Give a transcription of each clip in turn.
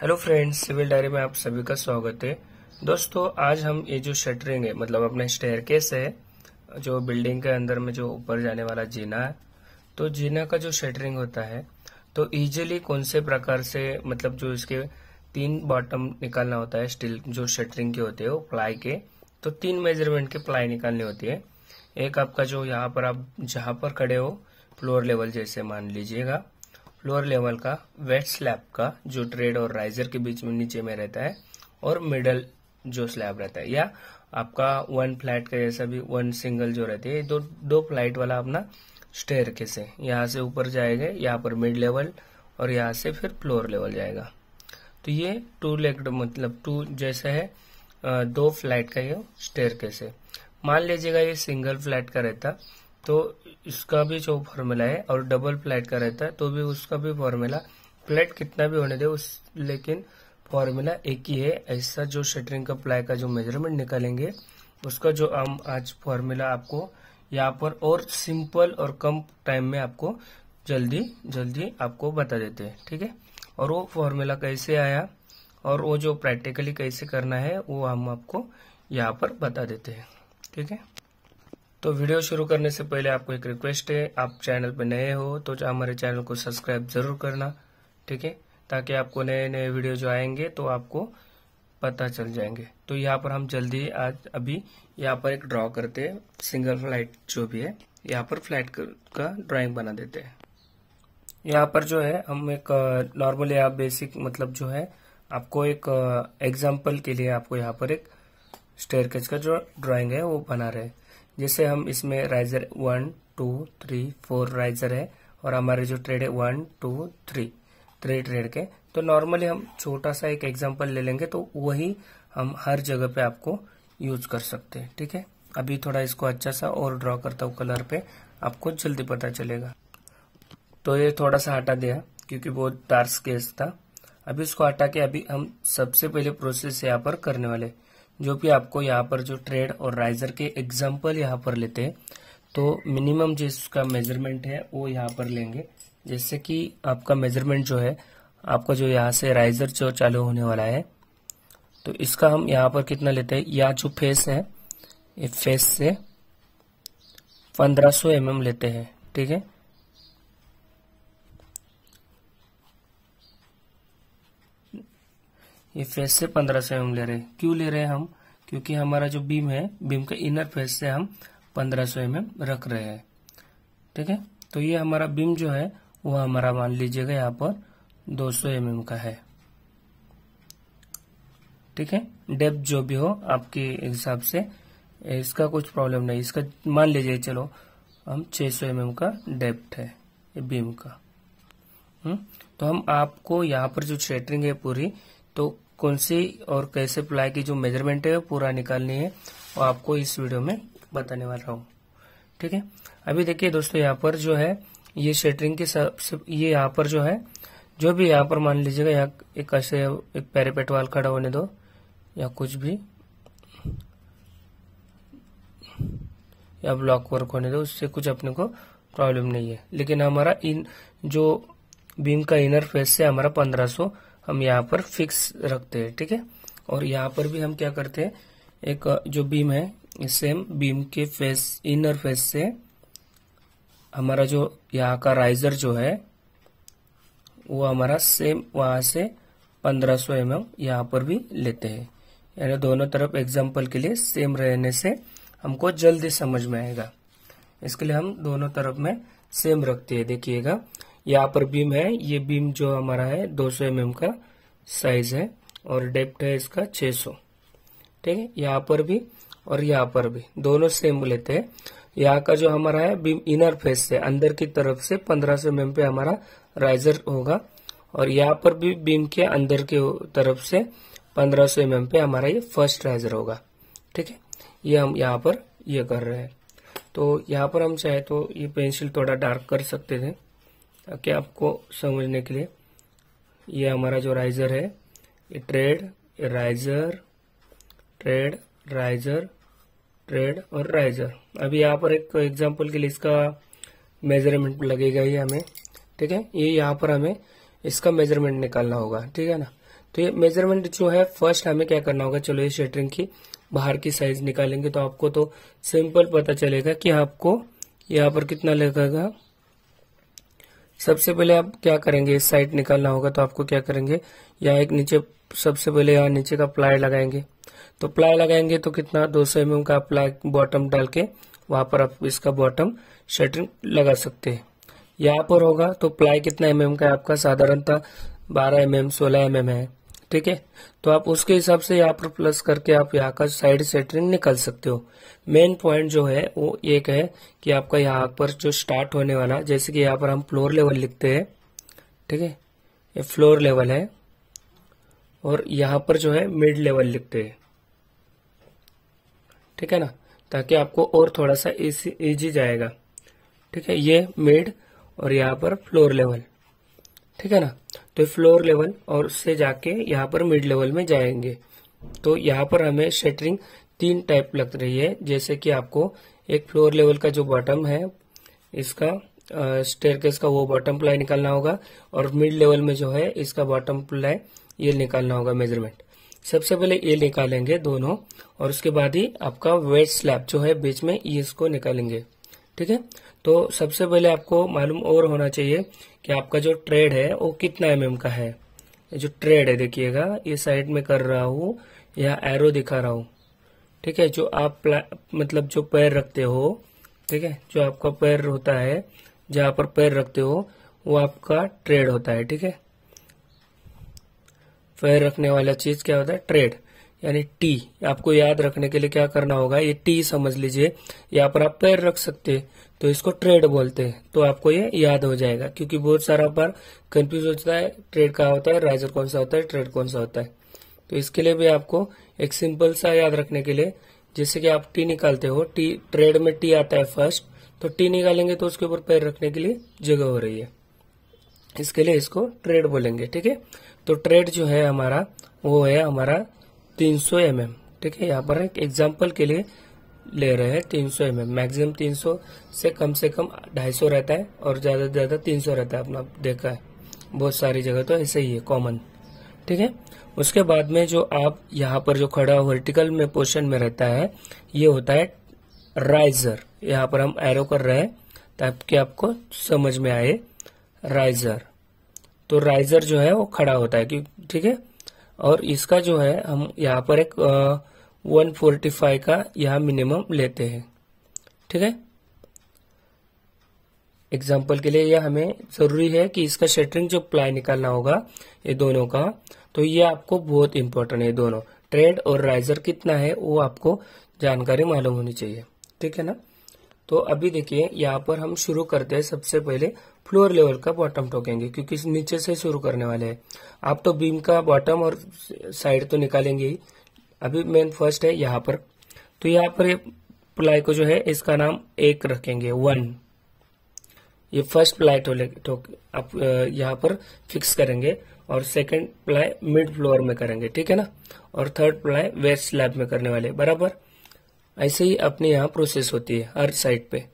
Hello friends civil diary में आप सभी का स्वागत है दोस्तों आज हम ये जो शटरिंग है मतलब अपना स्टेयर केस है जो बिल्डिंग के अंदर में जो ऊपर जाने वाला जीना है तो जीना का जो शटरिंग होता है तो इजीली कौन से प्रकार से मतलब जो इसके तीन बॉटम निकालना होता है स्टील जो शटरिंग के होते हैं प्लाई के तो तीन मेजरमेंट के प्लाई निकालने होती है एक आपका जो यहाँ पर आप जहां पर खड़े हो फ्लोर लेवल जैसे मान लीजिएगा लोअर लेवल का वेट स्लैब का जो ट्रेड और राइजर के बीच में नीचे में रहता है और मिडल जो स्लैब रहता है या आपका वन फ्लैट का जैसा भी वन सिंगल जो रहती है दो दो फ्लाइट वाला अपना स्टेयर के से यहाँ से ऊपर जाएगा यहाँ पर मिड लेवल और यहाँ से फिर फ्लोर लेवल जाएगा तो ये टू लेग्ड मतलब टू जैसा है दो फ्लैट का ये स्टेयर के से मान लीजिएगा ये सिंगल फ्लैट का रहता तो इसका भी जो फॉर्मूला है और डबल फ्लैट का रहता है तो भी उसका भी फॉर्मूला फ्लैट कितना भी होने दे उस लेकिन फॉर्मूला एक ही है ऐसा जो शटरिंग का प्लाई का जो मेजरमेंट निकालेंगे उसका जो हम आज फॉर्मूला आपको यहाँ पर और सिंपल और कम टाइम में आपको जल्दी जल्दी आपको बता देते हैं ठीक है और वो फॉर्मूला कैसे आया और वो जो प्रैक्टिकली कैसे करना है वो हम आपको यहाँ पर बता देते हैं ठीक है तो वीडियो शुरू करने से पहले आपको एक रिक्वेस्ट है आप चैनल पर नए हो तो हमारे चैनल को सब्सक्राइब जरूर करना ठीक है ताकि आपको नए नए वीडियो जो आएंगे तो आपको पता चल जाएंगे तो यहाँ पर हम जल्दी आज अभी यहाँ पर एक ड्रॉ करते हैं सिंगल फ्लाइट जो भी है यहाँ पर फ्लाइट का ड्राइंग बना देते हैं यहाँ पर जो है हम एक नॉर्मल या बेसिक मतलब जो है आपको एक एग्जाम्पल के लिए आपको यहाँ पर एक स्टेयर का जो ड्राइंग है वो बना रहे हैं जैसे हम इसमें riser one two three four riser है और हमारे जो ट्रेड है one two three three tread के तो नॉर्मली हम छोटा सा एक एग्जाम्पल ले लेंगे तो वही हम हर जगह पे आपको यूज कर सकते हैं ठीक है अभी थोड़ा इसको अच्छा सा और ड्रॉ करता हूँ कलर पे आपको जल्दी पता चलेगा तो ये थोड़ा सा हटा दिया क्योंकि बहुत डार्क स्केस था अभी इसको हटा के अभी हम सबसे पहले प्रोसेस यहाँ पर करने वाले हैं जो कि आपको यहाँ पर जो ट्रेड और राइजर के एग्जाम्पल यहाँ पर लेते हैं तो मिनिमम जो इसका मेजरमेंट है वो यहाँ पर लेंगे जैसे कि आपका मेजरमेंट जो है आपका जो यहाँ से राइजर जो चालू होने वाला है तो इसका हम यहाँ पर कितना लेते हैं या जो फेस है ये फेस से 1500 सौ mm लेते हैं ठीक है ये फेस से पंद्रह सौ एम ले रहे हैं क्यों ले रहे हैं हम क्योंकि हमारा जो बीम है बीम के इनर फेस से हम पंद्रह सौ एम mm रख रहे हैं ठीक है तो ये हमारा बीम जो है वो हमारा मान लीजिएगा यहाँ पर 200 सौ mm का है ठीक है डेप्थ जो भी हो आपके हिसाब से इसका कुछ प्रॉब्लम नहीं इसका मान लीजिए चलो हम 600 सौ mm का डेप्थ है बीम का हुँ? हम्म? तो हम आपको यहाँ पर जो शेटरिंग है पूरी तो कौन सी और कैसे प्लाई की जो मेजरमेंट है पूरा निकालनी है वो आपको इस वीडियो में बताने वाला हूँ ठीक है अभी देखिए दोस्तों यहाँ पर जो है ये शेटरिंग के सबसे ये यहाँ पर जो है जो भी यहाँ पर मान लीजिएगा यहाँ एक ऐसे एक पैरापेट वाल खड़ा होने दो या कुछ भी या ब्लॉक वर्क होने दो उससे कुछ अपने को प्रॉब्लम नहीं है लेकिन हमारा इन जो बीम का इनर फेस से हमारा सौ हम यहाँ पर फिक्स रखते हैं ठीक है और यहाँ पर भी हम क्या करते हैं एक जो बीम है सेम बीम के फेस इनर फेस से हमारा जो यहाँ का राइजर जो है वो हमारा सेम वहां से 1500 सौ एम यहाँ पर भी लेते हैं यानी दोनों तरफ एग्जाम्पल के लिए सेम रहने से हमको जल्दी समझ में आएगा इसके लिए हम दोनों तरफ में सेम रखते हैं देखिएगा यहाँ पर बीम है ये बीम जो हमारा है 200 सौ mm का साइज है और डेप्थ है इसका 600 ठीक है यहाँ पर भी और यहाँ पर भी दोनों सेम लेते हैं यहाँ का जो हमारा है बीम इनर फेस से अंदर की तरफ से 1500 सौ mm पे हमारा राइजर होगा और यहाँ पर भी बीम के अंदर के तरफ से 1500 सौ mm पे हमारा ये फर्स्ट राइजर होगा ठीक है ये हम यहाँ पर ये कर रहे हैं तो यहाँ पर हम चाहे तो ये पेंसिल थोड़ा डार्क कर सकते थे ताकि आपको समझने के लिए ये हमारा जो राइजर है ये ट्रेड ये राइजर ट्रेड राइजर ट्रेड और राइजर अभी यहाँ पर एक एग्जांपल के लिए इसका मेजरमेंट लगेगा ही हमें ठीक है ये यहाँ पर हमें इसका मेजरमेंट निकालना होगा ठीक है ना तो ये मेजरमेंट जो है फर्स्ट हमें क्या करना होगा चलो ये शटरिंग की बाहर की साइज निकालेंगे तो आपको तो सिंपल पता चलेगा कि आपको यहाँ पर कितना लगेगा सबसे पहले आप क्या करेंगे इस साइड निकालना होगा तो आपको क्या करेंगे यहाँ एक नीचे सबसे पहले यहाँ नीचे का प्लाई लगाएंगे तो प्लाई लगाएंगे तो कितना 200 सौ mm का प्लाई बॉटम डाल के वहां पर आप इसका बॉटम शटरिंग लगा सकते हैं यहाँ पर होगा तो प्लाई कितना एम mm का है आपका साधारणतः 12 एम सोलह एमएम है ठीक है तो आप उसके हिसाब से यहाँ पर प्लस करके आप यहाँ का साइड सेटरिंग निकाल सकते हो मेन पॉइंट जो है वो एक है कि आपका यहाँ पर जो स्टार्ट होने वाला जैसे कि यहाँ पर हम फ्लोर लेवल लिखते हैं ठीक है ये फ्लोर लेवल है और यहाँ पर जो है मिड लेवल लिखते हैं ठीक है ना ताकि आपको और थोड़ा सा इजी जाएगा ठीक है ये मिड और यहाँ पर फ्लोर लेवल ठीक है ना तो फ्लोर लेवल और उससे जाके यहाँ पर मिड लेवल में जाएंगे तो यहाँ पर हमें शेटरिंग तीन टाइप लग रही है जैसे कि आपको एक फ्लोर लेवल का जो बॉटम है इसका स्टेयर केस का वो बॉटम प्लाई निकालना होगा और मिड लेवल में जो है इसका बॉटम प्लाई ये निकालना होगा मेजरमेंट सबसे पहले ये निकालेंगे दोनों और उसके बाद ही आपका वेट स्लैब जो है बीच में ये इसको निकालेंगे ठीक है तो सबसे पहले आपको मालूम और होना चाहिए कि आपका जो ट्रेड है वो कितना एम का है जो ट्रेड है देखिएगा ये साइड में कर रहा हूँ या एरो दिखा रहा हूँ ठीक है जो आप मतलब जो पैर रखते हो ठीक है जो आपका पैर होता है जहाँ पर पैर रखते हो वो आपका ट्रेड होता है ठीक है पैर रखने वाला चीज क्या होता है ट्रेड यानी टी आपको याद रखने के लिए क्या करना होगा ये टी समझ लीजिए यहाँ पर आप पैर रख सकते तो इसको ट्रेड बोलते हैं तो आपको ये याद हो जाएगा क्योंकि बहुत सारा बार कंफ्यूज हो जाता है ट्रेड कहा होता है राइजर कौन सा होता है ट्रेड कौन सा होता है तो इसके लिए भी आपको एक सिंपल सा याद रखने के लिए जैसे कि आप टी निकालते हो टी ट्रेड में टी आता है फर्स्ट तो टी निकालेंगे तो उसके ऊपर पैर रखने के लिए जगह हो रही है इसके लिए इसको ट्रेड बोलेंगे ठीक है तो ट्रेड जो है हमारा वो है हमारा तीन सौ एम ठीक है यहाँ पर एक एग्जाम्पल के लिए ले रहे हैं तीन सौ एम एम मैक्सिमम तीन सौ से कम से कम ढाई सौ रहता है और ज़्यादा से ज़्यादा तीन सौ रहता है अपना देखा है बहुत सारी जगह तो ऐसे ही है कॉमन ठीक है उसके बाद में जो आप यहाँ पर जो खड़ा वर्टिकल में पोर्शन में रहता है ये होता है राइजर यहाँ पर हम एरो कर रहे हैं ताकि आपको समझ में आए राइजर तो राइजर जो है वो खड़ा होता है ठीक है और इसका जो है हम यहाँ पर एक आ, 145 का यहाँ मिनिमम लेते हैं ठीक है एग्जाम्पल के लिए यह हमें ज़रूरी है कि इसका शटरिंग जो प्लाई निकालना होगा ये दोनों का तो ये आपको बहुत इंपॉर्टेंट है दोनों ट्रेड और राइजर कितना है वो आपको जानकारी मालूम होनी चाहिए ठीक है ना तो अभी देखिए यहाँ पर हम शुरू करते हैं सबसे पहले फ्लोर लेवल का बॉटम टोकेंगे क्योंकि नीचे से शुरू करने वाले हैं आप तो बीम का बॉटम और साइड तो निकालेंगे ही अभी मेन फर्स्ट है यहाँ पर तो यहाँ पर प्लाई को जो है इसका नाम एक रखेंगे वन ये फर्स्ट प्लाई तो, तो आप यहाँ पर फिक्स करेंगे और सेकंड प्लाई मिड फ्लोर में करेंगे ठीक है ना और थर्ड प्लाई वेस्ट स्लैब में करने वाले बराबर ऐसे ही अपने यहाँ प्रोसेस होती है हर साइड पे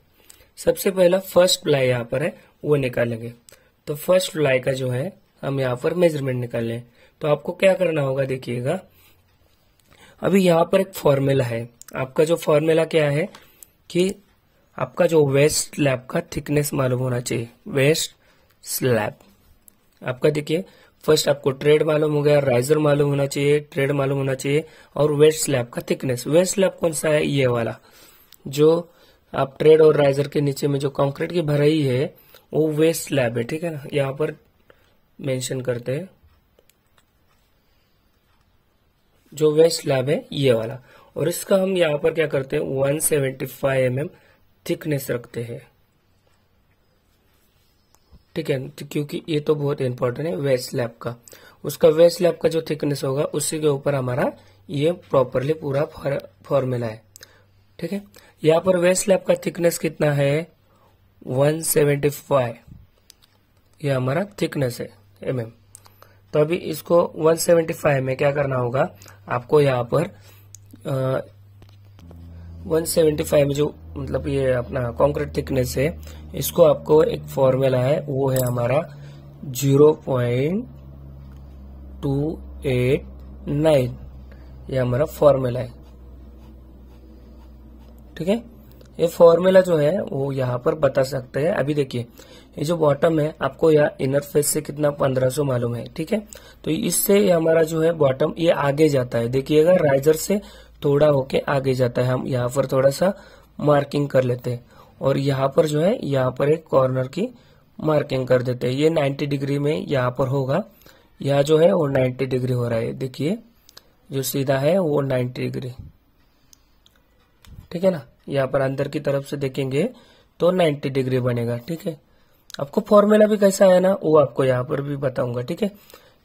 सबसे पहला फर्स्ट प्लाई यहाँ पर है वो निकालेंगे तो फर्स्ट प्लाई का जो है हम यहाँ पर मेजरमेंट निकाल लें तो आपको क्या करना होगा देखिएगा अभी यहाँ पर एक फॉर्मूला है आपका जो फॉर्मूला क्या है कि आपका जो वेस्ट स्लैब का थिकनेस मालूम होना चाहिए वेस्ट स्लैब आपका देखिए फर्स्ट आपको ट्रेड मालूम हो गया राइजर मालूम होना चाहिए ट्रेड मालूम होना चाहिए और वेस्ट स्लैब का थिकनेस वेस्ट स्लैब कौन सा है ये वाला जो आप ट्रेड और राइजर के नीचे में जो कंक्रीट की भराई है वो वेस्ट स्लैब है ठीक है ना यहाँ पर मेंशन करते हैं जो वेस्ट स्लैब है ये वाला और इसका हम यहां पर क्या करते हैं 175 सेवेंटी mm थिकनेस रखते हैं ठीक है तो क्योंकि ये तो बहुत इंपॉर्टेंट है वेस्ट स्लैब का उसका वेस्ट स्लैब का जो थिकनेस होगा उसी के ऊपर हमारा ये प्रॉपरली पूरा फॉर्मूला है ठीक है यहां पर वेस्ट स्लैब का थिकनेस कितना है 175 ये हमारा थिकनेस है एम mm. तो अभी इसको 175 में क्या करना होगा आपको यहाँ पर आ, 175 में जो मतलब ये अपना कॉन्क्रीट थिकनेस है इसको आपको एक फॉर्मूला है वो है हमारा 0.289 ये हमारा फॉर्मूला है ठीक है ये फॉर्मूला जो है वो यहाँ पर बता सकते हैं अभी देखिए ये जो बॉटम है आपको यहाँ इनर फेस से कितना 1500 मालूम है ठीक है तो इससे ये हमारा जो है बॉटम ये आगे जाता है देखिएगा राइजर से थोड़ा होके आगे जाता है हम यहाँ पर थोड़ा सा मार्किंग कर लेते हैं और यहाँ पर जो है यहाँ पर एक कॉर्नर की मार्किंग कर देते हैं ये 90 डिग्री में यहाँ पर होगा यह जो है वो 90 डिग्री हो रहा है देखिए जो सीधा है वो 90 डिग्री ठीक है ना यहाँ पर अंदर की तरफ से देखेंगे तो 90 डिग्री बनेगा ठीक है आपको फॉर्मूला भी कैसा है ना वो आपको यहाँ पर भी बताऊंगा ठीक है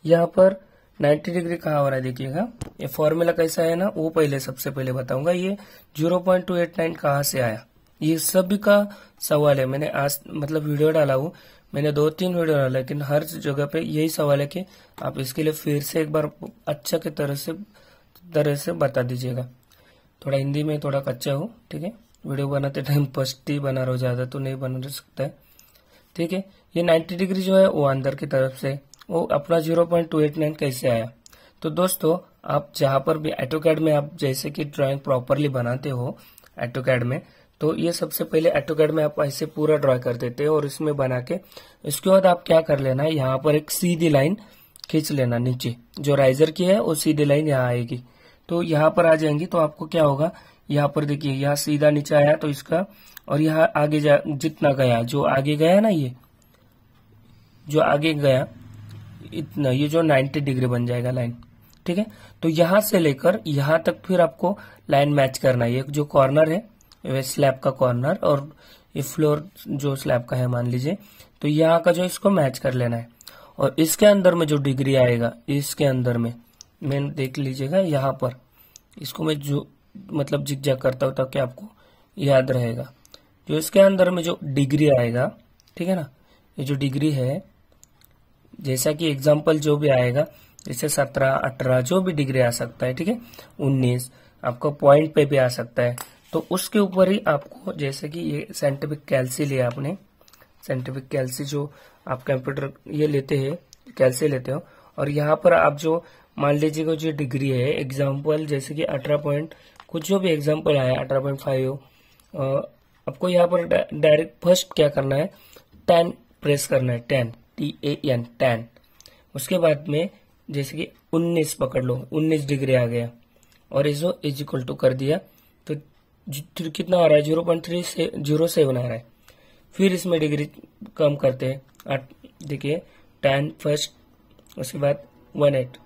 यहाँ पर 90 डिग्री कहाँ हो रहा है देखिएगा ये फॉर्मूला कैसा है ना वो पहले सबसे पहले बताऊंगा ये 0.289 कहाँ से आया ये सभी का सवाल है मैंने आज मतलब वीडियो डाला हूँ मैंने दो तीन वीडियो डाला लेकिन हर जगह पे यही सवाल है कि आप इसके लिए फिर से एक बार अच्छा के तरह से तरह से बता दीजिएगा थोड़ा हिंदी में थोड़ा कच्चा हो ठीक है वीडियो बनाते टाइम फर्स्ट ही बना रहा हो ज्यादा तो नहीं बना सकता है ठीक है ये 90 डिग्री जो है वो अंदर की तरफ से वो अपना 0.289 कैसे आया तो दोस्तों आप जहां पर भी एटोकैड में आप जैसे कि ड्राइंग प्रॉपरली बनाते हो एटोकैड में तो ये सबसे पहले एटोकैड में आप ऐसे पूरा ड्रॉ कर देते हो और इसमें बना के इसके बाद आप क्या कर लेना है यहाँ पर एक सीधी लाइन खींच लेना नीचे जो राइजर की है वो सीधी लाइन यहाँ आएगी तो यहाँ पर आ जाएंगी तो आपको क्या होगा यहाँ पर देखिए यहाँ सीधा नीचे आया तो इसका और यह आगे जा जितना गया जो आगे गया ना ये जो आगे गया इतना ये जो 90 डिग्री बन जाएगा लाइन ठीक है तो यहां से लेकर यहां तक फिर आपको लाइन मैच करना है जो कॉर्नर है वह स्लैब का कॉर्नर और ये फ्लोर जो स्लैब का है मान लीजिए तो यहाँ का जो इसको मैच कर लेना है और इसके अंदर में जो डिग्री आएगा इसके अंदर में मेन देख लीजिएगा यहाँ पर इसको मैं जो मतलब जिग जिक करता हूँ ताकि आपको याद रहेगा जो इसके अंदर में जो डिग्री आएगा ठीक है ना ये जो डिग्री है जैसा कि एग्जाम्पल जो भी आएगा जैसे सत्रह अठारह जो भी डिग्री आ सकता है ठीक है उन्नीस आपका पॉइंट पे भी आ सकता है तो उसके ऊपर ही आपको जैसे कि ये साइंटिफिक कैलसी लिया आपने साइंटिफिक कैलसी जो आप कंप्यूटर ये लेते हैं कैलसी लेते हो और यहाँ पर आप जो मान लीजिएगा जो डिग्री है एग्जाम्पल जैसे कि अठारह पॉइंट कुछ जो भी एग्जाम्पल आया अठारह पॉइंट फाइव आपको यहाँ पर डायरेक्ट फर्स्ट क्या करना है टेन प्रेस करना है ten T A N ten उसके बाद में जैसे कि उन्नीस पकड़ लो उन्नीस डिग्री आ गया और इसको इज इक्वल टू कर दिया तो कितना आ रहा है जीरो पॉइंट थ्री से जीरो सेवन आ रहा है फिर इसमें डिग्री कम करते हैं देखिए टेन फर्स्ट उसके बाद वन एट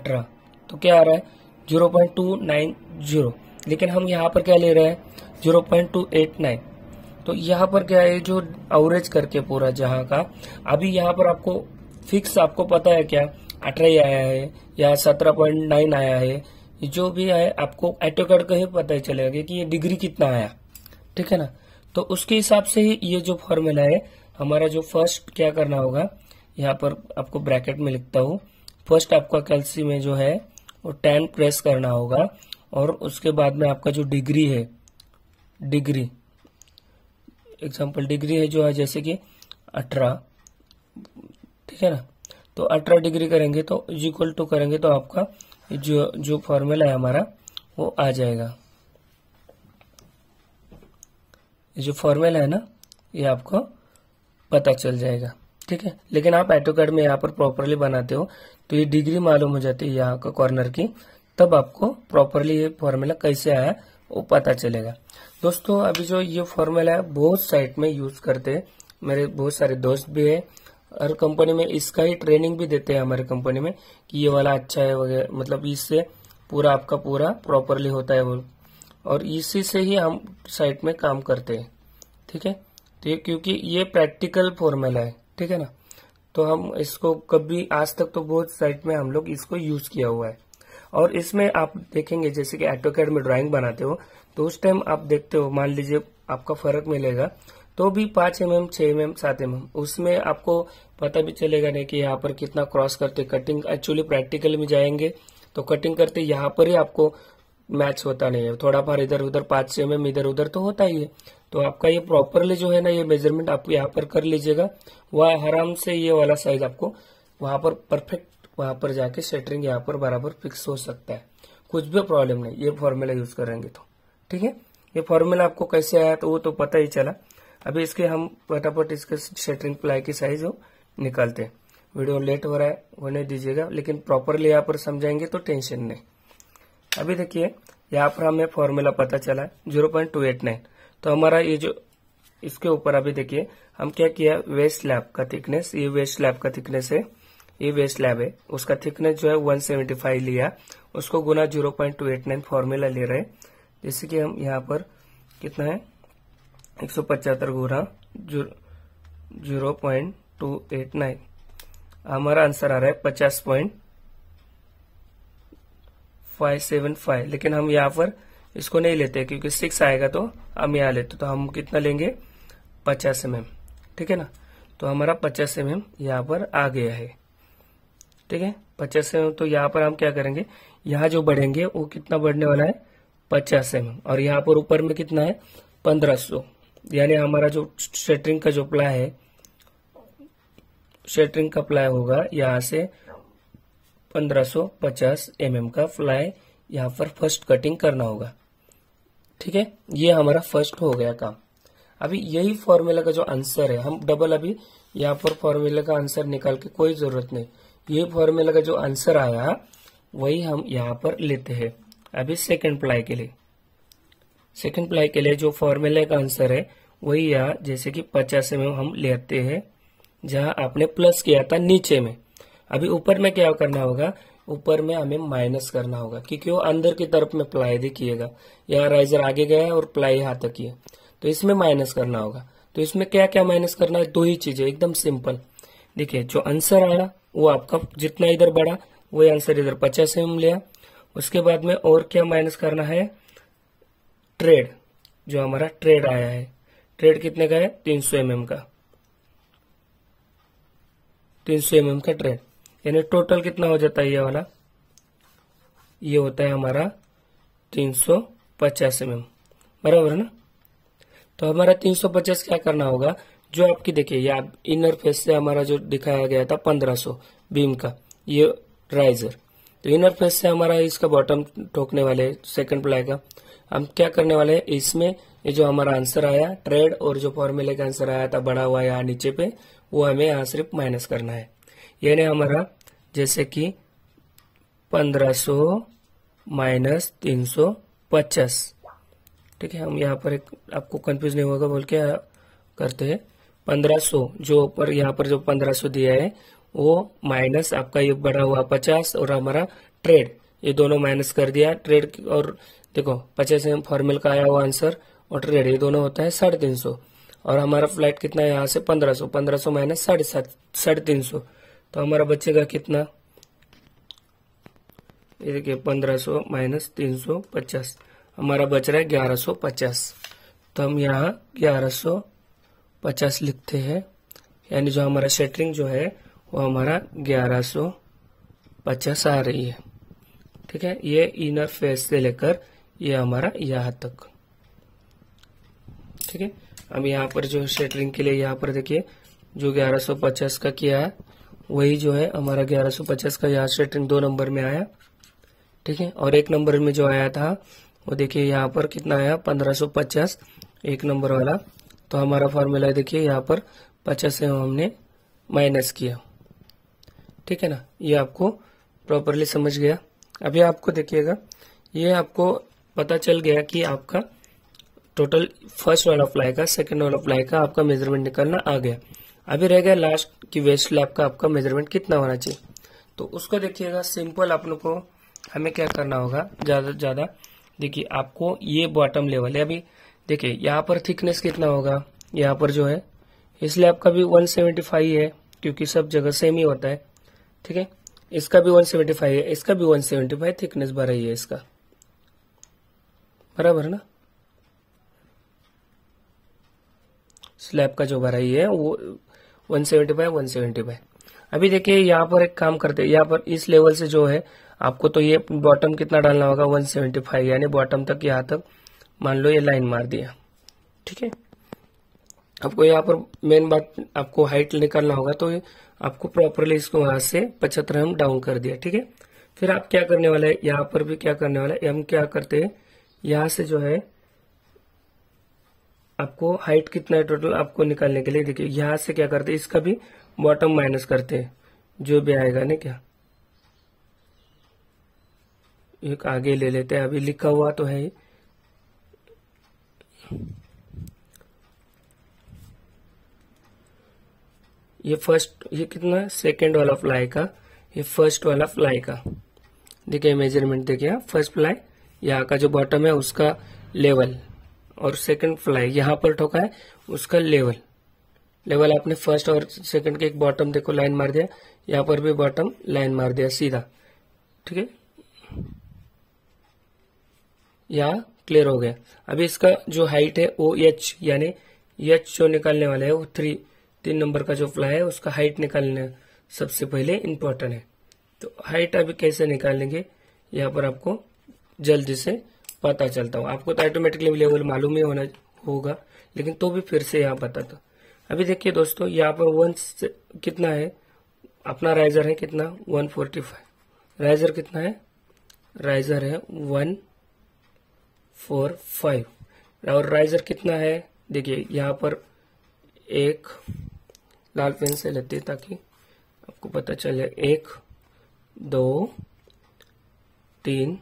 अठारह तो क्या आ रहा है zero point two nine zero लेकिन हम यहाँ पर क्या ले रहे हैं zero point two eight nine तो यहाँ पर क्या है जो एवरेज करके पूरा जहाँ का अभी यहाँ पर आपको फिक्स आपको पता है क्या अठारह आया है या सत्रह पॉइंट नाइन आया है जो भी आए आपको एटोकट का ही पता ही चलेगा कि ये डिग्री कितना आया ठीक है ना तो उसके हिसाब से ही ये जो फॉर्मूला है हमारा जो फर्स्ट क्या करना होगा यहाँ पर आपको ब्रैकेट में लिखता हूँ फर्स्ट आपका कैल्सी में जो है वो टेन प्रेस करना होगा और उसके बाद में आपका जो डिग्री है डिग्री एग्जाम्पल डिग्री है जो है जैसे कि अठारह ठीक है ना तो अठारह डिग्री करेंगे तो इज इक्वल टू करेंगे तो आपका जो जो फॉर्मूला है हमारा वो आ जाएगा जो फॉर्मूला है ना ये आपको पता चल जाएगा ठीक है लेकिन आप एटोकैड में यहाँ पर प्रॉपरली बनाते हो तो ये डिग्री मालूम हो जाती है यहाँ का कॉर्नर की तब आपको प्रॉपरली ये फॉर्मूला कैसे आया वो पता चलेगा दोस्तों अभी जो ये फॉर्मूला है बहुत साइट में यूज करते हैं मेरे बहुत सारे दोस्त भी है हर कंपनी में इसका ही ट्रेनिंग भी देते हैं हमारे कंपनी में कि ये वाला अच्छा है वगैरह मतलब इससे पूरा आपका पूरा प्रॉपरली होता है वो और इसी से ही हम साइट में काम करते हैं ठीक है तो ये क्योंकि ये प्रैक्टिकल फॉर्मूला है ठीक है ना तो हम इसको कभी आज तक तो बहुत साइट में हम लोग इसको यूज किया हुआ है और इसमें आप देखेंगे जैसे कि एटोकैड में ड्राइंग बनाते हो तो उस टाइम आप देखते हो मान लीजिए आपका फर्क मिलेगा तो भी पांच एम एम छह एम एम सात एम एम उसमें आपको पता भी चलेगा नहीं कि यहाँ पर कितना क्रॉस करते कटिंग एक्चुअली प्रैक्टिकल में जाएंगे तो कटिंग करते यहाँ पर ही आपको मैच होता नहीं है थोड़ा फार इधर उधर पांच एम एम इधर उधर तो होता ही है तो आपका ये प्रॉपरली जो है ना ये मेजरमेंट आप यहाँ पर कर लीजिएगा वह आराम से ये वाला साइज आपको वहां पर परफेक्ट वहां पर जाके सेटरिंग यहाँ पर बराबर फिक्स हो सकता है कुछ भी प्रॉब्लम नहीं ये फॉर्मूला यूज करेंगे तो ठीक है ये फॉर्मूला आपको कैसे आया तो वो तो पता ही चला अभी इसके हम फटाफट इसके सेटरिंग प्लाई की साइज निकालते हैं वीडियो लेट हो रहा है होने दीजिएगा लेकिन प्रॉपरली यहाँ पर समझाएंगे तो टेंशन नहीं अभी देखिए यहाँ पर हमें फॉर्मूला पता चला zero point two eight nine तो हमारा ये जो इसके ऊपर अभी देखिए हम क्या किया वेस्ट स्लैब का थिकनेस ये वेस्ट स्लैब का थिकनेस है ये बेस लैब है उसका थिकनेस जो है 175 लिया उसको गुना 0.289 फॉर्मूला ले रहे हैं जैसे कि हम यहाँ पर कितना है एक सौ पचहत्तर गुना zero point two eight nine हमारा आंसर आ रहा है पचास पॉइंट फाइव सेवन फाइव लेकिन हम यहाँ पर इसको नहीं लेते क्योंकि सिक्स आएगा तो हम यहाँ लेते तो हम कितना लेंगे पचास एम ठीक है ना तो हमारा पचास एम यहाँ पर आ गया है ठीक है पचास एम तो यहाँ पर हम क्या करेंगे यहाँ जो बढ़ेंगे वो कितना बढ़ने वाला है पचास एम और यहाँ पर ऊपर में कितना है पंद्रह सौ यानी हमारा जो शेटरिंग का जो प्लाय है शेटरिंग का प्लाय होगा यहाँ से पंद्रह पचास एमएम एम का फ्लाय यहाँ पर फर्स्ट कटिंग करना होगा ठीक है ये हमारा फर्स्ट हो गया काम अभी यही फॉर्मूला का जो आंसर है हम डबल अभी यहाँ पर फॉर्मूला का आंसर निकाल के कोई जरूरत नहीं ये फॉर्मूला का जो आंसर आया वही हम यहाँ पर लेते हैं अभी सेकंड प्लाई के लिए सेकेंड प्लाई के लिए जो फॉर्मूला का आंसर है वही यहाँ जैसे कि पचास एम हम लेते हैं जहां आपने प्लस किया था नीचे में अभी ऊपर में क्या करना होगा ऊपर में हमें माइनस करना होगा क्योंकि वो अंदर की तरफ में प्लाई देखिएगा यहाँ राइजर आगे गया है और प्लाई यहां तक ही है तो इसमें माइनस करना होगा तो इसमें क्या क्या माइनस करना है दो ही चीजें एकदम सिंपल देखिए जो आंसर आया वो आपका जितना इधर बढ़ा वही आंसर इधर पचास एम लिया उसके बाद में और क्या माइनस करना है ट्रेड जो हमारा ट्रेड आया है ट्रेड कितने का है तीन सौ एम का तीन सौ एम का ट्रेड यानी टोटल कितना हो जाता है ये वाला ये होता है हमारा तीन सौ पचास एम बराबर है ना तो हमारा तीन सौ पचास क्या करना होगा जो आपकी देखिए ये इनर फेस से हमारा जो दिखाया गया था 1500 बीम का ये राइजर तो इनर फेस से हमारा इसका बॉटम ठोकने वाले सेकंड प्लाई का हम क्या करने वाले हैं इसमें ये जो हमारा आंसर आया ट्रेड और जो फॉर्मूले का आंसर आया था बड़ा हुआ यहाँ नीचे पे वो हमें यहाँ सिर्फ माइनस करना है यानी हमारा जैसे कि 1500 माइनस तीन ठीक है हम यहाँ पर एक आपको कंफ्यूज नहीं होगा बोल के करते हैं 1500 जो ऊपर यहाँ पर जो 1500 दिया है वो माइनस आपका ये बढ़ा हुआ 50 और हमारा ट्रेड ये दोनों माइनस कर दिया ट्रेड और देखो पचास एम फॉर्मूल का आया हुआ आंसर और ट्रेड ये दोनों होता है साढ़े तीन सौ और हमारा फ्लाइट कितना है यहाँ से पंद्रह सो पंद्रह सौ माइनस साढ़े सात साढ़े तीन सौ तो हमारा बचेगा कितना ये देखिए पंद्रह सो माइनस तीन सौ पचास हमारा बच रहा है ग्यारह सो पचास तो हम यहाँ ग्यारह सौ पचास लिखते हैं यानी जो हमारा सेटरिंग जो है वो हमारा ग्यारह सौ पचास आ रही है ठीक है ये इनर फेस से लेकर ये हमारा यहां तक ठीक है अब यहाँ पर जो सेटरिंग के लिए यहाँ पर देखिए जो 1150 का किया है वही जो है हमारा 1150 का यहाँ सेटरिंग दो नंबर में आया ठीक है और एक नंबर में जो आया था वो देखिए यहाँ पर कितना आया 1550 एक नंबर वाला तो हमारा फॉर्मूला देखिए यहाँ पर पचास एम हमने माइनस किया ठीक है ना ये आपको प्रॉपरली समझ गया अभी आपको देखिएगा ये आपको पता चल गया कि आपका टोटल फर्स्ट वाला फ्लाई का सेकेंड वाला फ्लाई का आपका मेजरमेंट निकालना आ गया अभी रह गया लास्ट की वेस्ट स्लैब का आपका मेजरमेंट कितना होना चाहिए तो उसको देखिएगा सिंपल आप लोग को हमें क्या करना होगा ज़्यादा ज़्यादा देखिए आपको ये बॉटम लेवल है अभी देखिए यहाँ पर थिकनेस कितना होगा यहाँ पर जो है इसलिए आपका भी 175 है क्योंकि सब जगह सेम ही होता है ठीक है इसका भी 175 है इसका भी 175 थिकनेस भरा ही है इसका बराबर ना स्लैब का जो भराई है वो 175 175 अभी देखिए यहाँ पर एक काम करते हैं यहाँ पर इस लेवल से जो है आपको तो ये बॉटम कितना डालना होगा 175 यानी बॉटम तक यहाँ तक मान लो ये लाइन मार दिया ठीक है आपको यहाँ पर मेन बात आपको हाइट निकालना होगा तो आपको प्रॉपरली इसको वहां से पचहत्तर एम डाउन कर दिया ठीक है फिर आप क्या करने वाला है यहाँ पर भी क्या करने वाला है हम क्या करते हैं यहां से जो है आपको हाइट कितना है टोटल आपको निकालने के लिए देखिए यहां से क्या करते हैं इसका भी बॉटम माइनस करते हैं जो भी आएगा ना क्या एक आगे ले लेते हैं अभी लिखा हुआ तो है ये फर्स्ट ये कितना सेकेंड वाला फ्लाई का ये फर्स्ट वाला फ्लाई का देखिए मेजरमेंट देखिए फर्स्ट फ्लाई यहाँ का जो बॉटम है उसका लेवल और सेकेंड फ्लाई यहां पर ठोका है उसका लेवल लेवल आपने फर्स्ट और सेकंड के एक बॉटम देखो लाइन मार दिया यहां पर भी बॉटम लाइन मार दिया सीधा ठीक है यहां क्लियर हो गया अभी इसका जो हाइट है ओ एच यानी एच जो निकालने वाला है वो थ्री तीन नंबर का जो फ्लाई है उसका हाइट निकालने सबसे पहले इम्पोर्टेंट है तो हाइट अभी कैसे निकालेंगे यहाँ पर आपको जल्दी से पता चलता हो आपको तो ऑटोमेटिकली लेवल मालूम ही होना होगा लेकिन तो भी फिर से यहाँ दो अभी देखिए दोस्तों यहाँ पर वन कितना है अपना राइजर है कितना वन फोर्टी फाइव राइजर कितना है राइजर है वन फोर फाइव और राइजर कितना है देखिए यहाँ पर एक लाल पेन से लेते ताकि आपको पता चले एक दो तीन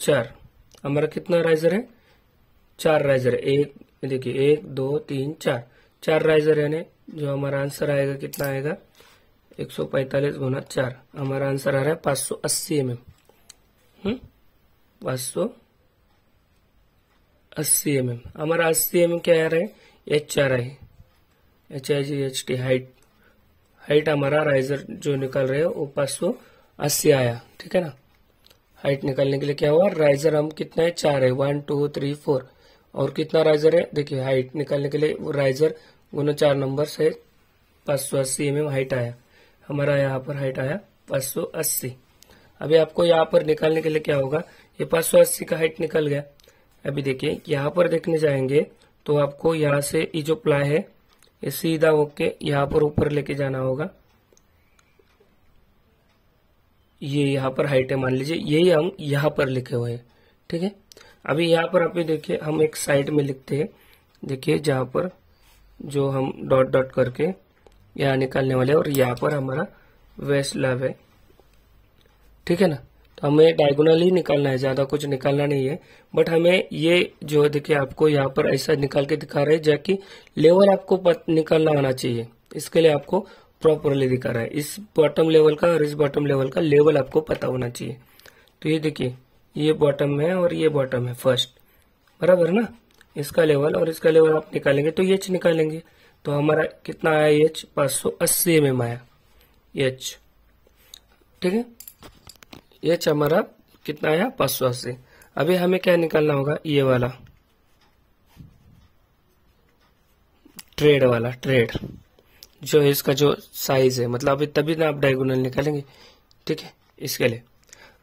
चार हमारा कितना राइजर है चार राइजर है एक देखिए एक दो तीन चार चार राइजर है जो हमारा आंसर आएगा कितना आएगा 145 गुना चार हमारा आंसर आ रहा है 580 सौ अस्सी एम हम्म? एम पाँच सौ अस्सी एम एम हमारा अस्सी एम एम क्या आ रहा है एच आ रहा है H I G H T height height हमारा राइजर जो निकल रहे हो वो पाँच सौ अस्सी आया ठीक है ना हाइट निकालने के लिए क्या हुआ राइजर हम कितना है चार है वन टू थ्री फोर और कितना राइजर है देखिए हाइट निकालने के लिए वो राइजर उन्होंने चार नंबर से पाँच सौ अस्सी एम एम हाइट आया हमारा यहाँ पर हाइट आया पाँच सौ अस्सी अभी आपको यहाँ पर निकालने के लिए क्या होगा ये पाँच सौ अस्सी का हाइट निकल गया अभी देखिए यहाँ पर देखने जाएंगे तो आपको यहाँ से ये जो प्लाय है ये सीधा होके यहाँ पर ऊपर लेके जाना होगा ये यहाँ पर हाइट है मान लीजिए यही हम यहाँ पर लिखे हुए हैं ठीक है अभी यहाँ पर आप देखिए हम एक साइड में लिखते हैं देखिए जहाँ पर जो हम डॉट डॉट करके यहाँ निकालने वाले और यहाँ पर हमारा वेस्ट लैब है ठीक है ना तो हमें डायगोनल ही निकालना है ज़्यादा कुछ निकालना नहीं है बट हमें ये जो है देखिए आपको यहाँ पर ऐसा निकाल के दिखा रहे हैं जबकि लेवल आपको निकालना आना चाहिए इसके लिए आपको प्रॉपरली दिखा रहा है इस बॉटम लेवल का और इस बॉटम लेवल का लेवल आपको पता होना चाहिए तो ये देखिए ये बॉटम है और ये बॉटम है फर्स्ट बराबर ना इसका लेवल और इसका लेवल आप निकालेंगे तो एच निकालेंगे तो हमारा कितना आया एच पांच सौ अस्सी एम mm एम आया एच ठीक है एच हमारा कितना आया पांच सौ अस्सी अभी हमें क्या निकालना होगा ये वाला ट्रेड वाला ट्रेड जो है इसका जो साइज है मतलब अभी तभी ना आप डायगोनल निकालेंगे ठीक है इसके लिए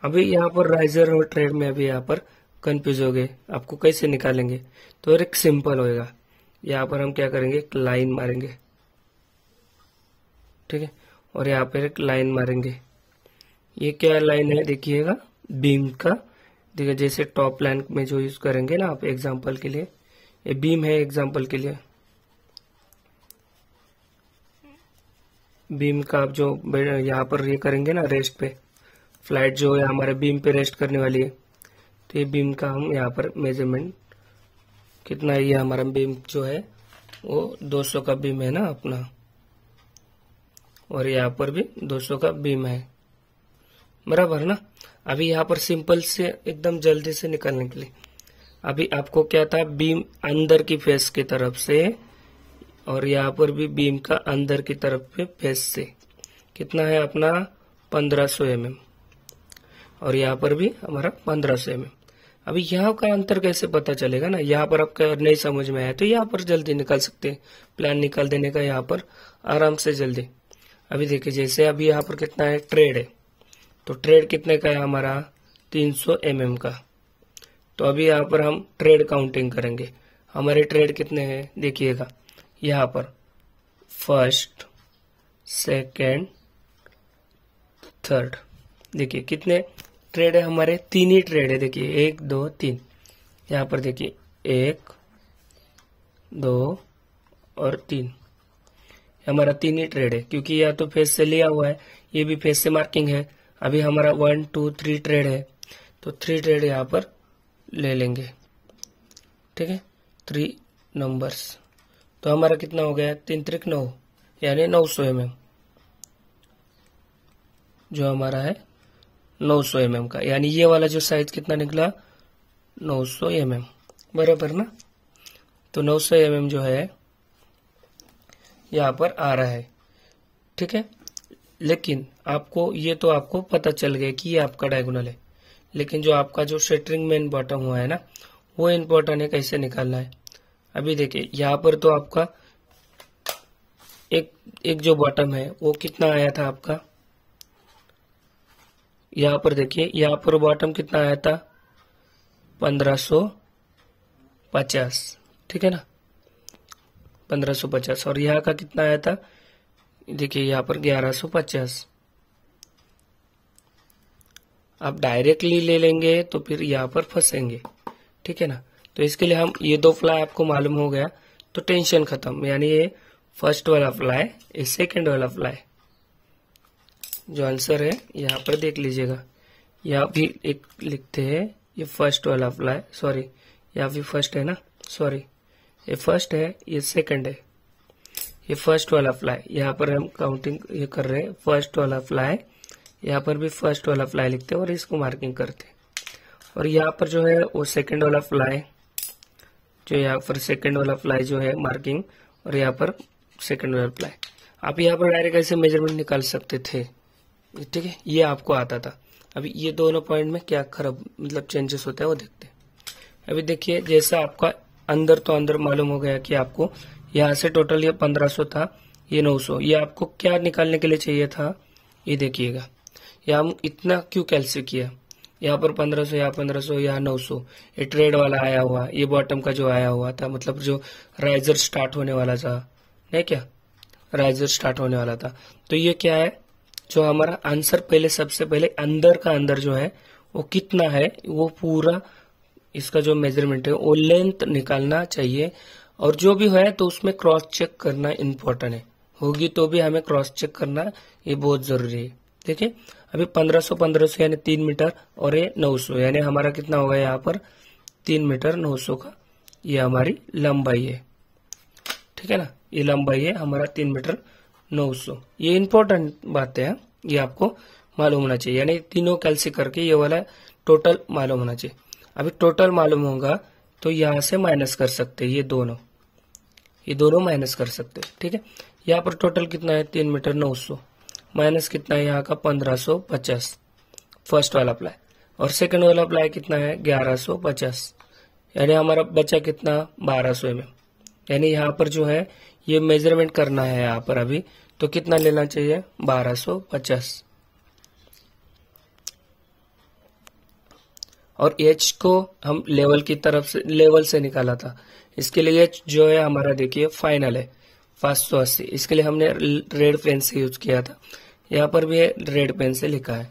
अभी यहाँ पर राइजर और ट्रेड में अभी यहाँ पर कंफ्यूज हो गए आपको कैसे निकालेंगे तो एक सिंपल होएगा यहाँ पर हम क्या करेंगे एक लाइन मारेंगे ठीक है और यहाँ पर एक लाइन मारेंगे ये क्या लाइन है देखिएगा बीम का देखिए जैसे टॉप लाइन में जो यूज करेंगे ना आप एग्जाम्पल के लिए ये बीम है एग्जाम्पल के लिए बीम का आप जो यहाँ पर ये करेंगे ना रेस्ट पे फ्लाइट जो है हमारे बीम पे रेस्ट करने वाली है तो ये बीम का हम यहाँ पर मेजरमेंट कितना ये हमारा बीम जो है वो 200 का बीम है ना अपना और यहाँ पर भी 200 का बीम है बराबर ना अभी यहाँ पर सिंपल से एकदम जल्दी से निकालने के लिए अभी आपको क्या था बीम अंदर की फेस की तरफ से और यहाँ पर भी बीम का अंदर की तरफ पे फेस से कितना है अपना 1500 सौ mm और यहाँ पर भी हमारा 1500 सौ mm अभी यहाँ का अंतर कैसे पता चलेगा ना यहाँ पर आपका नहीं समझ में आया तो यहाँ पर जल्दी निकाल सकते हैं प्लान निकाल देने का यहाँ पर आराम से जल्दी अभी देखिए जैसे अभी यहाँ पर कितना है ट्रेड है तो ट्रेड कितने का है हमारा 300 सौ mm का तो अभी यहाँ पर हम ट्रेड काउंटिंग करेंगे हमारे ट्रेड कितने हैं देखिएगा यहाँ पर फर्स्ट सेकेंड थर्ड देखिए कितने ट्रेड है हमारे तीन ही ट्रेड है देखिए एक दो तीन यहाँ पर देखिए एक दो और तीन हमारा तीन ही ट्रेड है क्योंकि यह तो फेस से लिया हुआ है ये भी फेस से मार्किंग है अभी हमारा वन टू थ्री ट्रेड है तो थ्री ट्रेड यहाँ पर ले लेंगे ठीक है थ्री नंबर्स तो हमारा कितना हो गया तीन त्रिक नौ यानी नौ सौ एम जो हमारा है नौ सौ एम का यानी ये वाला जो साइज कितना निकला नौ सौ एम एम बराबर ना तो नौ सौ एम जो है यहाँ पर आ रहा है ठीक है लेकिन आपको ये तो आपको पता चल गया कि ये आपका डायगोनल है लेकिन जो आपका जो शटरिंग में इम्पोर्टेंट हुआ है ना वो इम्पोर्टेंट है कैसे निकालना है अभी देखिए यहाँ पर तो आपका एक एक जो बॉटम है वो कितना आया था आपका यहाँ पर देखिए यहाँ पर बॉटम कितना आया था पंद्रह सो पचास ठीक है ना पंद्रह सो पचास और यहाँ का कितना आया था देखिए यहाँ पर ग्यारह सो पचास आप डायरेक्टली ले लेंगे तो फिर यहाँ पर फंसेंगे ठीक है ना तो इसके लिए हम ये दो फ्लाई आपको मालूम हो गया तो टेंशन खत्म यानी ये फर्स्ट वाला फ्लाई ये सेकेंड वाला फ्लाई जो आंसर है यहाँ पर देख लीजिएगा या भी एक लिखते हैं ये फर्स्ट वाला फ्लाई सॉरी यहाँ भी फर्स्ट है ना सॉरी ये फर्स्ट है ये सेकंड है ये फर्स्ट वाला फ्लाई यहाँ पर हम काउंटिंग ये कर रहे हैं फर्स्ट वाला फ्लाई यहाँ पर भी फर्स्ट वाला फ्लाई लिखते हैं और इसको मार्किंग करते हैं और यहाँ पर जो है वो सेकंड वाला फ्लाई जो यहाँ पर सेकंड वाला फ्लाई जो है मार्किंग और यहाँ पर सेकंड वाला फ्लाई आप यहाँ पर डायरेक्ट ऐसे मेजरमेंट निकाल सकते थे ठीक है ये आपको आता था अभी ये दोनों पॉइंट में क्या खराब मतलब चेंजेस होता है वो देखते हैं अभी देखिए जैसा आपका अंदर तो अंदर मालूम हो गया कि आपको यहाँ से टोटल ये 1500 था ये सौ ये आपको क्या निकालने के लिए चाहिए था ये देखिएगा या हम इतना क्यों कैलसी किया यहाँ पर 1500 या 1500 या 900 ये ट्रेड वाला आया हुआ ये बॉटम का जो आया हुआ था मतलब जो राइजर स्टार्ट होने वाला था नहीं क्या राइजर स्टार्ट होने वाला था तो ये क्या है जो हमारा आंसर पहले सबसे पहले अंदर का अंदर जो है वो कितना है वो पूरा इसका जो मेजरमेंट है वो लेंथ निकालना चाहिए और जो भी है तो उसमें क्रॉस चेक करना इम्पोर्टेंट है होगी तो भी हमें क्रॉस चेक करना ये बहुत जरूरी है ठीक है अभी 1500 1500 यानी तीन मीटर और ये 900 यानी हमारा कितना होगा यहाँ पर तीन मीटर 900 का ये हमारी लंबाई है ठीक है ना ये लंबाई है हमारा तीन मीटर 900 ये इंपॉर्टेंट बातें हैं ये आपको मालूम होना चाहिए यानी तीनों कैलसी करके ये वाला टोटल मालूम होना चाहिए अभी टोटल मालूम होगा तो यहाँ से माइनस कर सकते ये दोनों ये दोनों माइनस कर सकते ठीक है यहाँ पर टोटल कितना है तीन मीटर नौ सौ माइनस कितना है यहाँ का पंद्रह सो पचास फर्स्ट वाला अप्लाई और सेकंड वाला अप्लाई कितना है ग्यारह सो पचास यानी हमारा बचा कितना बारह सौ एम यानी यहाँ पर जो है ये मेजरमेंट करना है यहाँ पर अभी तो कितना लेना चाहिए बारह सो पचास और एच को हम लेवल की तरफ से लेवल से निकाला था इसके लिए एच जो है हमारा देखिए फाइनल है पांच सौ अस्सी इसके लिए हमने रेड पेन से यूज किया था यहाँ पर भी रेड पेन से लिखा है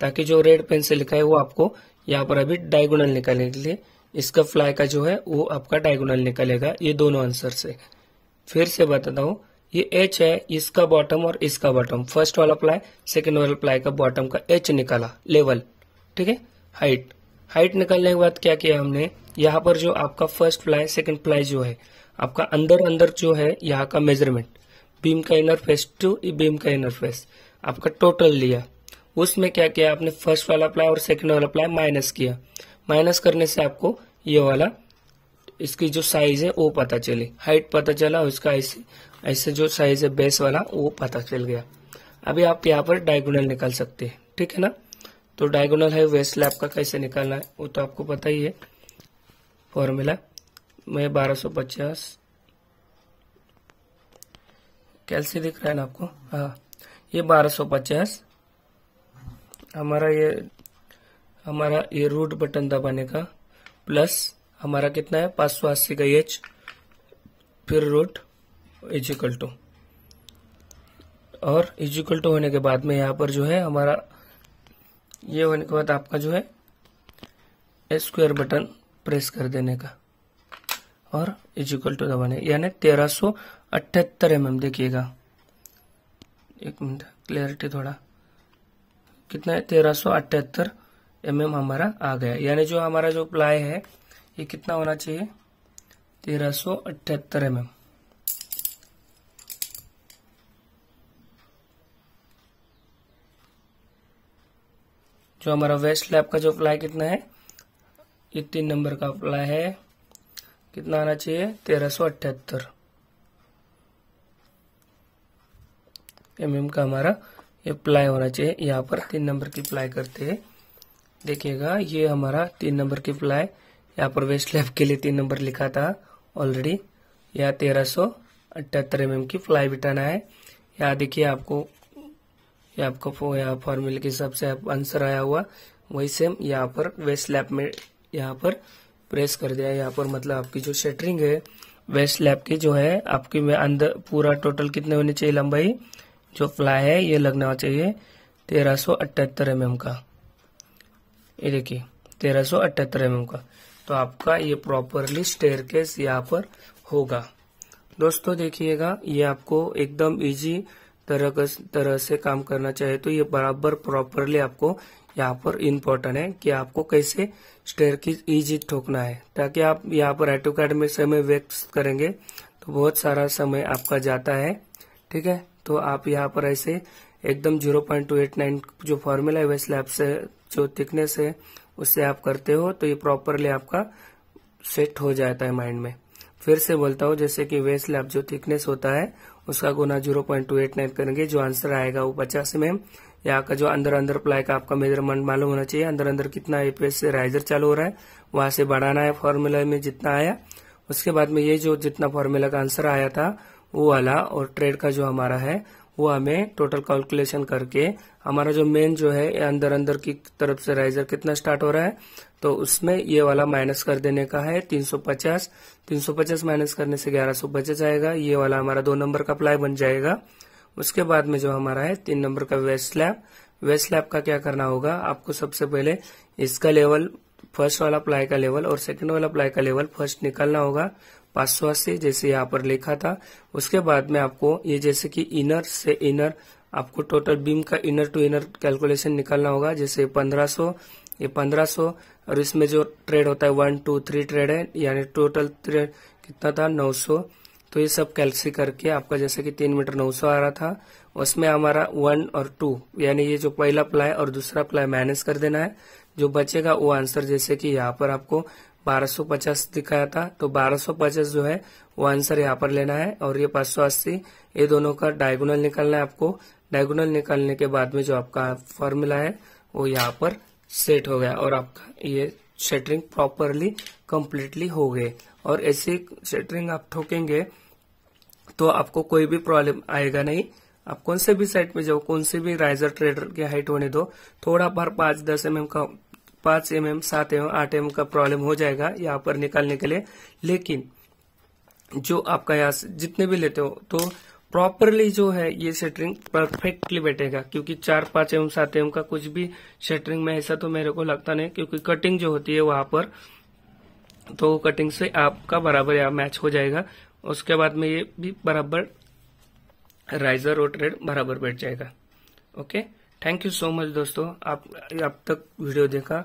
ताकि जो रेड पेन से लिखा है वो आपको यहाँ पर अभी डायगोनल निकालने के लिए इसका फ्लाई का जो है वो आपका डायगोनल निकलेगा ये दोनों आंसर से फिर से बताता हूँ ये एच है इसका बॉटम और इसका बॉटम फर्स्ट वाला प्लाय सेकेंड वाला प्लाय का बॉटम का एच निकाला लेवल ठीक है हाइट हाइट निकालने के बाद क्या किया हमने यहाँ पर जो आपका फर्स्ट प्लाय सेकेंड प्लाय जो है आपका अंदर अंदर जो है यहाँ का मेजरमेंट बीम का इनर फेस टू बीम का इनर फेस आपका टोटल लिया उसमें क्या किया आपने फर्स्ट वाला अप्लाई और सेकेंड वाला अप्लाई माइनस किया माइनस करने से आपको ये वाला इसकी जो साइज है वो पता चली हाइट पता चला इसका ऐसे ऐसे जो साइज है बेस वाला वो पता चल गया अभी आप यहाँ पर डायगोनल निकाल सकते हैं ठीक है ना तो डायगोनल है वेस्ट लैब का कैसे निकालना है वो तो आपको पता ही है फॉर्मूला मैं बारह कैसे दिख रहा है ना आपको हाँ ये 1250 हमारा ये हमारा ये रूट बटन दबाने का प्लस हमारा कितना है पांच सौ अस्सी का एच फिर रूट इजिकल टू और इजिकल टू होने के बाद में यहाँ पर जो है हमारा ये होने के बाद आपका जो है स्क्वायर बटन प्रेस कर देने का और इजिकल टू दबाने यानी तेरह सौ अठहत्तर एम एम देखिएगा एक मिनट क्लियरिटी थोड़ा कितना है तेरह सौ अठहत्तर एम एम हमारा आ गया यानी जो हमारा जो प्लाई है ये कितना होना चाहिए तेरह सौ अठहत्तर एम एम जो हमारा वेस्ट लैब का जो प्लाय कितना है ये तीन नंबर का प्लाय है कितना आना चाहिए तेरह सौ अठहत्तर एम का हमारा ये प्लाई होना चाहिए यहाँ पर तीन नंबर की प्लाई करते हैं देखिएगा ये हमारा तीन नंबर की प्लाई यहाँ पर वेस्ट लैब के लिए तीन नंबर लिखा था ऑलरेडी यहाँ तेरह सौ अठहत्तर एम mm की फ्लाई बिठाना है यहाँ देखिए आपको ये आपको यहाँ फॉर्मूले के हिसाब से आंसर आया हुआ वही सेम यहाँ पर वेस्ट लैब में यहाँ पर प्रेस कर दिया यहाँ पर मतलब आपकी जो शटरिंग है वेस्ट लैब की जो है आपकी में अंदर पूरा टोटल कितने होने चाहिए लंबाई जो फ्लाई है ये लगना चाहिए तेरह सौ अठहत्तर एम एम का ये देखिए तेरह सौ अठहत्तर एम का तो आपका ये प्रॉपरली स्टेयर केस यहाँ पर होगा दोस्तों देखिएगा ये आपको एकदम इजी तरह तरह से काम करना चाहिए तो ये बराबर प्रॉपरली आपको यहाँ पर इम्पोर्टेंट है कि आपको कैसे स्टेयर की इजी ठोकना है ताकि आप यहाँ पर एटोकैड में समय व्यक्त करेंगे तो बहुत सारा समय आपका जाता है ठीक है तो आप यहाँ पर ऐसे एकदम 0.289 जो फॉर्मूला है वह स्लैब से जो थिकनेस है उससे आप करते हो तो ये प्रॉपरली आपका सेट हो जाता है माइंड में फिर से बोलता हूँ जैसे कि वेस्ट लैब जो थिकनेस होता है उसका गुना 0.289 करेंगे जो आंसर आएगा वो पचास में यहाँ का जो अंदर अंदर प्लाई का आपका मेजरमेंट मालूम होना चाहिए अंदर अंदर कितना एपीएस से राइजर चालू हो रहा है वहां से बढ़ाना है फॉर्मूला में जितना आया उसके बाद में ये जो जितना फॉर्मूला का आंसर आया था वो वाला और ट्रेड का जो हमारा है वो हमें टोटल कैलकुलेशन करके हमारा जो मेन जो है अंदर अंदर की तरफ से राइजर कितना स्टार्ट हो रहा है तो उसमें ये वाला माइनस कर देने का है 350 350 माइनस करने से 1150 आएगा ये वाला हमारा दो नंबर का प्लाई बन जाएगा उसके बाद में जो हमारा है तीन नंबर का वेस्ट स्लैब वेस्ट स्लैब का क्या करना होगा आपको सबसे पहले इसका लेवल फर्स्ट वाला प्लाई का लेवल और सेकेंड वाला प्लाई का लेवल फर्स्ट निकालना होगा पांच अस्सी जैसे यहाँ पर लिखा था उसके बाद में आपको ये जैसे कि इनर से इनर आपको टोटल बीम का इनर टू इनर कैलकुलेशन निकालना होगा जैसे 1500 ये 1500 और इसमें जो ट्रेड होता है वन टू थ्री ट्रेड है यानी टोटल ट्रेड कितना था 900 तो ये सब कैलसी करके आपका जैसे कि तीन मीटर 900 आ रहा था उसमें हमारा वन और टू यानी ये जो पहला प्लाय और दूसरा प्लाय माइनस कर देना है जो बचेगा वो आंसर जैसे कि यहाँ पर आपको 1250 दिखाया था तो 1250 जो है वो आंसर यहाँ पर लेना है और ये 580 ये दोनों का डायगोनल निकालना है आपको डायगोनल निकालने के बाद में जो आपका फॉर्मूला है वो यहाँ पर सेट हो गया और आपका ये शटरिंग प्रॉपरली कंप्लीटली हो गए और ऐसे शटरिंग आप ठोकेंगे तो आपको कोई भी प्रॉब्लम आएगा नहीं आप कौन से भी साइड में जाओ कौन से भी राइजर ट्रेडर की हाइट होने दो थोड़ा बार पांच दस एम का पांच एम एम सात एम आठ एम का प्रॉब्लम हो जाएगा यहाँ पर निकालने के लिए लेकिन जो आपका यहाँ जितने भी लेते हो तो प्रॉपरली जो है ये शटरिंग परफेक्टली बैठेगा क्योंकि चार पांच एम सात एम का कुछ भी शटरिंग में ऐसा तो मेरे को लगता नहीं क्योंकि कटिंग जो होती है वहां पर तो कटिंग से आपका बराबर यहाँ मैच हो जाएगा उसके बाद में ये भी बराबर राइजर और ट्रेड बराबर बैठ जाएगा okay thank you so much दोस्तों आप अब तक वीडियो देखा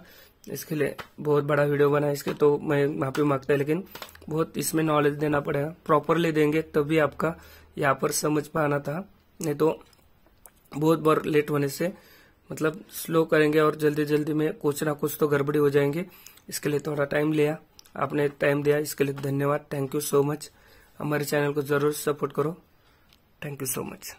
इसके लिए बहुत बड़ा वीडियो बना इसके तो मैं माफी मांगता है लेकिन बहुत इसमें नॉलेज देना पड़ेगा प्रॉपरली देंगे तभी आपका यहाँ पर समझ पाना था नहीं तो बहुत बार लेट होने से मतलब स्लो करेंगे और जल्दी जल्दी में कुछ ना कुछ तो गड़बड़ी हो जाएंगे इसके लिए थोड़ा टाइम लिया आपने टाइम दिया इसके लिए धन्यवाद थैंक यू सो मच हमारे चैनल को जरूर सपोर्ट करो थैंक यू सो मच